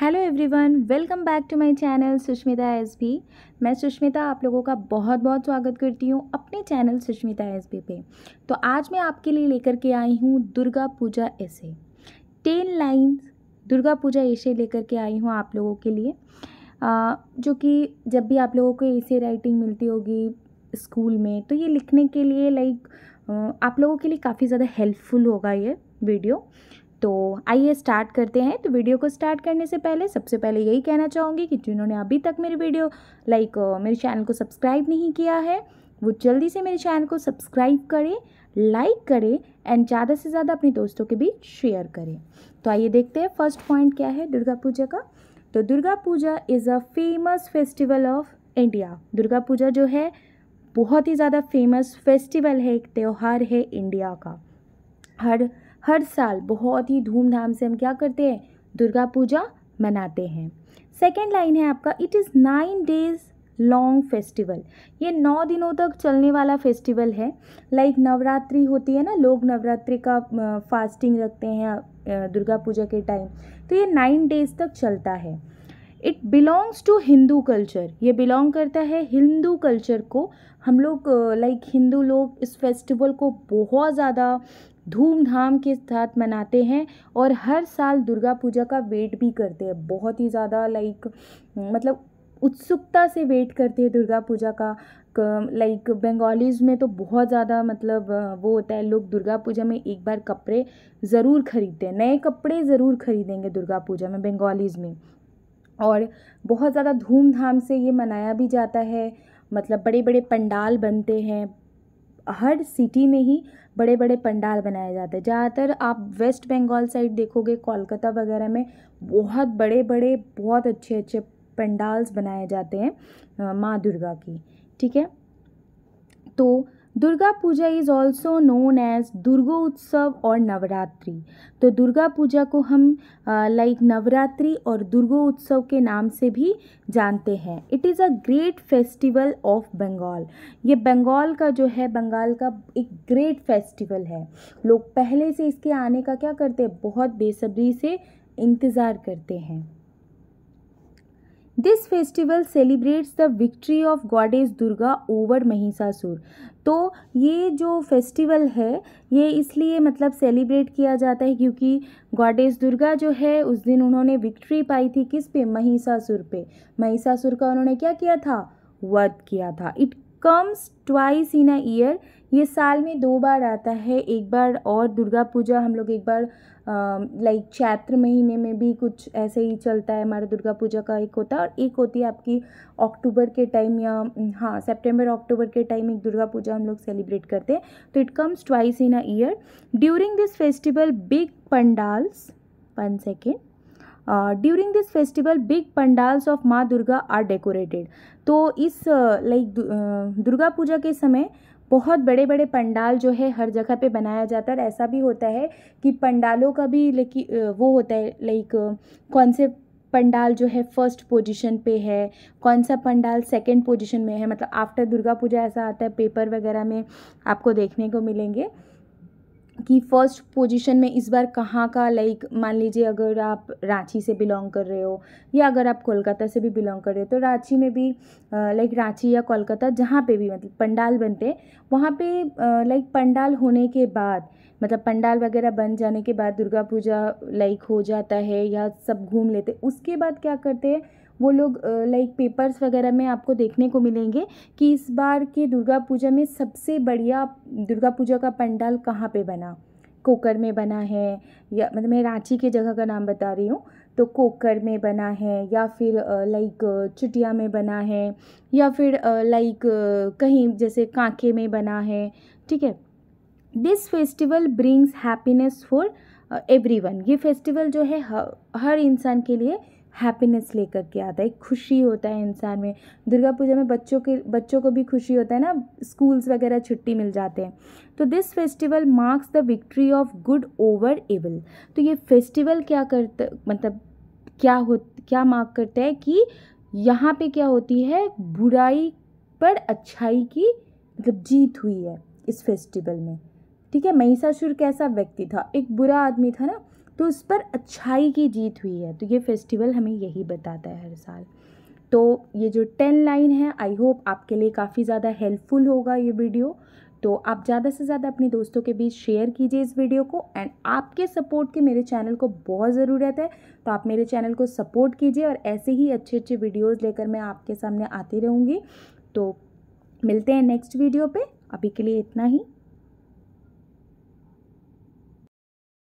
hello everyone welcome back to my channel Sushmita S B मैं सुष्मिता आप लोगों का बहुत बहुत स्वागत करती हूँ अपने चैनल सुष्मिता एस बी पे तो आज मैं आपके लिए लेकर के आई हूँ दुर्गा पूजा ऐसे टेन लाइन्स दुर्गा पूजा ऐसे लेकर के आई हूँ आप लोगों के लिए आ, जो कि जब भी आप लोगों को ऐसे राइटिंग मिलती होगी स्कूल में तो ये लिखने के लिए लाइक आप लोगों के लिए काफ़ी ज़्यादा हेल्पफुल होगा ये वीडियो तो आइए स्टार्ट करते हैं तो वीडियो को स्टार्ट करने से पहले सबसे पहले यही कहना चाहूँगी कि जिन्होंने अभी तक मेरी वीडियो लाइक मेरे चैनल को सब्सक्राइब नहीं किया है वो जल्दी से मेरे चैनल को सब्सक्राइब करें लाइक करें एंड ज़्यादा से ज़्यादा अपने दोस्तों के बीच शेयर करें तो आइए देखते हैं फर्स्ट पॉइंट क्या है दुर्गा पूजा का तो Durga Puja is a famous festival of India Durga Puja जो है बहुत ही ज़्यादा फेमस फेस्टिवल है एक त्यौहार है इंडिया का हर हर साल बहुत ही धूमधाम से हम क्या करते हैं दुर्गा पूजा मनाते हैं सेकेंड लाइन है आपका it is nine days long festival ये नौ दिनों तक चलने वाला फेस्टिवल है लाइक like नवरात्रि होती है ना लोग नवरात्रि का फास्टिंग रखते हैं दुर्गा पूजा के टाइम तो ये नाइन डेज तक चलता है it belongs to Hindu culture ये बिलोंग करता है हिंदू कल्चर को हम लोग लाइक हिंदू लोग इस फेस्टिवल को बहुत ज़्यादा धूमधाम के साथ मनाते हैं और हर साल दुर्गा पूजा का वेट भी करते हैं बहुत ही ज़्यादा लाइक मतलब उत्सुकता से वेट करते हैं दुर्गा पूजा का लाइक बंगालीज़ में तो बहुत ज़्यादा मतलब वो होता है लोग दुर्गा पूजा में एक बार कपड़े ज़रूर खरीदते हैं नए कपड़े ज़रूर खरीदेंगे दुर्गा पूजा में बंगालीज़ में और बहुत ज़्यादा धूमधाम से ये मनाया भी जाता है मतलब बड़े बड़े पंडाल बनते हैं हर सिटी में ही बड़े बड़े पंडाल बनाए जाते हैं ज़्यादातर आप वेस्ट बंगाल साइड देखोगे कोलकाता वगैरह में बहुत बड़े बड़े बहुत अच्छे अच्छे पंडाल्स बनाए जाते हैं माँ दुर्गा की ठीक है तो Durga Puja is also known as Durgo Utsav और नवरात्रि तो दुर्गा पूजा को हम लाइक नवरात्रि और दुर्गो उत्सव के नाम से भी जानते हैं it is a great festival of Bengal ये बंगाल का जो है बंगाल का एक ग्रेट फेस्टिवल है लोग पहले से इसके आने का क्या करते हैं बहुत बेसब्री से इंतज़ार करते हैं this festival celebrates the victory of goddess Durga over Mahishasura तो ये जो फेस्टिवल है ये इसलिए मतलब सेलिब्रेट किया जाता है क्योंकि गॉडेज दुर्गा जो है उस दिन उन्होंने विक्ट्री पाई थी किस पे महिषासुर पे महिषासुर का उन्होंने क्या किया था वध किया था it comes twice in a year ये साल में दो बार आता है एक बार और दुर्गा पूजा हम लोग एक बार लाइक चैत्र महीने में भी कुछ ऐसे ही चलता है हमारा दुर्गा पूजा का एक होता है और एक होती है आपकी अक्टूबर के टाइम या हाँ सेप्टेम्बर अक्टूबर के टाइम एक दुर्गा पूजा हम लोग सेलिब्रेट करते हैं तो it comes twice in a year during this festival big pandals one second during this festival big pandals of Maa Durga are decorated तो इस like uh, like, uh, Durga Puja के समय बहुत बड़े बड़े पंडाल जो है हर जगह पे बनाया जाता है और ऐसा भी होता है कि पंडालों का भी लेकिन वो होता है लाइक कौन से पंडाल जो है फर्स्ट पोजीशन पे है कौन सा पंडाल सेकंड पोजीशन में है मतलब आफ्टर दुर्गा पूजा ऐसा आता है पेपर वगैरह में आपको देखने को मिलेंगे कि फ़र्स्ट पोजीशन में इस बार कहाँ का लाइक मान लीजिए अगर आप रांची से बिलोंग कर रहे हो या अगर आप कोलकाता से भी बिलोंग कर रहे हो तो रांची में भी लाइक रांची या कोलकाता जहाँ पे भी मतलब पंडाल बनते हैं वहाँ पे लाइक पंडाल होने के बाद मतलब पंडाल वगैरह बन जाने के बाद दुर्गा पूजा लाइक हो जाता है या सब घूम लेते उसके बाद क्या करते हैं वो लोग लाइक पेपर्स वगैरह में आपको देखने को मिलेंगे कि इस बार के दुर्गा पूजा में सबसे बढ़िया दुर्गा पूजा का पंडाल कहाँ पे बना कोकर में बना है या मतलब मैं रांची के जगह का नाम बता रही हूँ तो कोकर में बना है या फिर लाइक चुटिया में बना है या फिर लाइक कहीं जैसे कांके में बना है ठीक है this festival brings happiness for every one ये फेस्टिवल जो है हर इंसान के लिए हैप्पीनेस लेकर के आता है खुशी होता है इंसान में दुर्गा पूजा में बच्चों के बच्चों को भी खुशी होता है ना स्कूल्स वगैरह छुट्टी मिल जाते हैं तो this festival marks the victory of good over evil तो ये फेस्टिवल क्या करता मतलब क्या हो क्या मार्क करता है कि यहाँ पे क्या होती है बुराई पर अच्छाई की मतलब जीत हुई है इस फेस्टिवल में ठीक है महिषासुर कैसा व्यक्ति था एक बुरा आदमी था ना तो उस पर अच्छाई की जीत हुई है तो ये फेस्टिवल हमें यही बताता है हर साल तो ये जो टेन लाइन है आई होप आपके लिए काफ़ी ज़्यादा हेल्पफुल होगा ये वीडियो तो आप ज़्यादा से ज़्यादा अपने दोस्तों के बीच शेयर कीजिए इस वीडियो को एंड आपके सपोर्ट की मेरे चैनल को बहुत ज़रूरत है तो आप मेरे चैनल को सपोर्ट कीजिए और ऐसे ही अच्छे अच्छे वीडियोज़ लेकर मैं आपके सामने आती रहूँगी तो मिलते हैं नेक्स्ट वीडियो पे अभी के लिए इतना ही